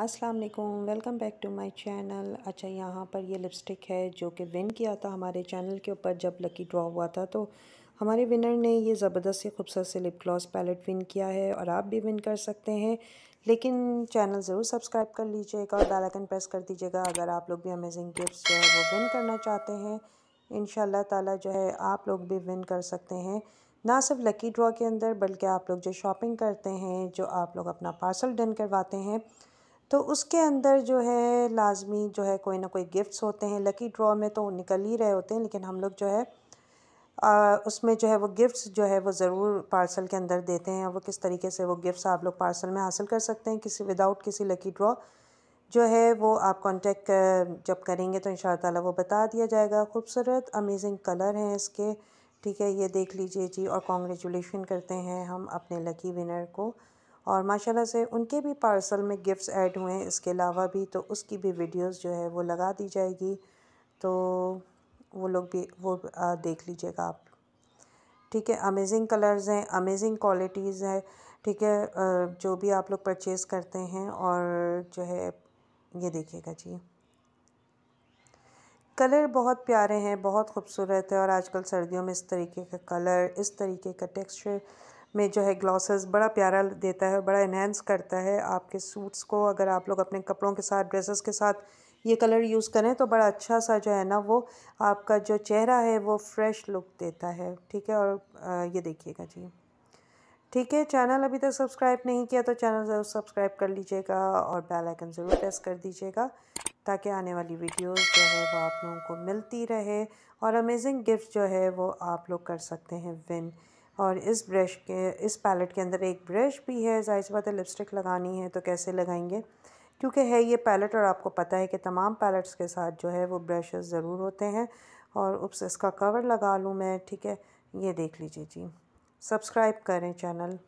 अस्सलाम वालेकुम welcome back to my channel अच्छा यहाँ पर ये लिपस्टिक है जो कि विन किया था हमारे चैनल के ऊपर जब लकी ड्रॉ हुआ था तो हमारे विनर ने ये ज़बरदस्त खूबसूरत से लिप ग्लॉस पैलेट विन किया है और आप भी विन कर सकते हैं लेकिन चैनल ज़रूर सब्सक्राइब कर लीजिएगा और बेल आइकन प्रेस कर दीजिएगा अगर आप लोग भी अमेजिंग गिफ्ट जो है वो विन करना चाहते हैं इन ताला जो है आप लोग भी विन कर सकते हैं ना सिर्फ लकी ड्रॉ के अंदर बल्कि आप लोग जो शॉपिंग करते हैं जो आप लोग अपना पार्सल डन करवाते हैं तो उसके अंदर जो है लाजमी जो है कोई ना कोई गिफ्ट्स होते हैं लकी ड्रॉ में तो निकल ही रहे होते हैं लेकिन हम लोग जो है आ, उसमें जो है वो गिफ्ट्स जो है वो ज़रूर पार्सल के अंदर देते हैं वो किस तरीके से वो गिफ्ट्स आप लोग पार्सल में हासिल कर सकते हैं किसी विदाउट किसी लकी ड्रॉ जो है वो आप कॉन्टेक्ट जब करेंगे तो इन ताला वो बता दिया जाएगा खूबसूरत अमेजिंग कलर हैं इसके ठीक है ये देख लीजिए जी और कॉन्ग्रेचुलेशन करते हैं हम अपने लकी विनर को और माशाल्लाह से उनके भी पार्सल में गिफ्ट्स ऐड हुए हैं इसके अलावा भी तो उसकी भी वीडियोस जो है वो लगा दी जाएगी तो वो लोग भी वो आ, देख लीजिएगा आप ठीक है अमेजिंग कलर्स हैं अमेजिंग क्वालिटीज़ है ठीक है जो भी आप लोग परचेज़ करते हैं और जो है ये देखिएगा जी कलर बहुत प्यारे हैं बहुत खूबसूरत है और आजकल सर्दियों में इस तरीके का कलर इस तरीके का टेक्सचर में जो है ग्लॉसेस बड़ा प्यारा देता है बड़ा इन्हेंस करता है आपके सूट्स को अगर आप लोग अपने कपड़ों के साथ ड्रेसेस के साथ ये कलर यूज़ करें तो बड़ा अच्छा सा जो है ना वो आपका जो चेहरा है वो फ्रेश लुक देता है ठीक है और ये देखिएगा जी ठीक है चैनल अभी तक सब्सक्राइब नहीं किया तो चैनल ज़रूर सब्सक्राइब कर लीजिएगा और बेल आइकन ज़रूर प्रेस कर दीजिएगा ताकि आने वाली वीडियोस जो है वो आप लोगों को मिलती रहे और अमेजिंग गिफ्ट जो है वो आप लोग कर सकते हैं विन और इस ब्रश के इस पैलेट के अंदर एक ब्रश भी है जाहिर सी बात है लिपस्टिक लगानी है तो कैसे लगाएंगे क्योंकि है ये पैलेट और आपको पता है कि तमाम पैलेट्स के साथ जो है वो ब्रशेस ज़रूर होते हैं और उप्स इसका कवर लगा लूँ मैं ठीक है ये देख लीजिए जी सब्सक्राइब करें चैनल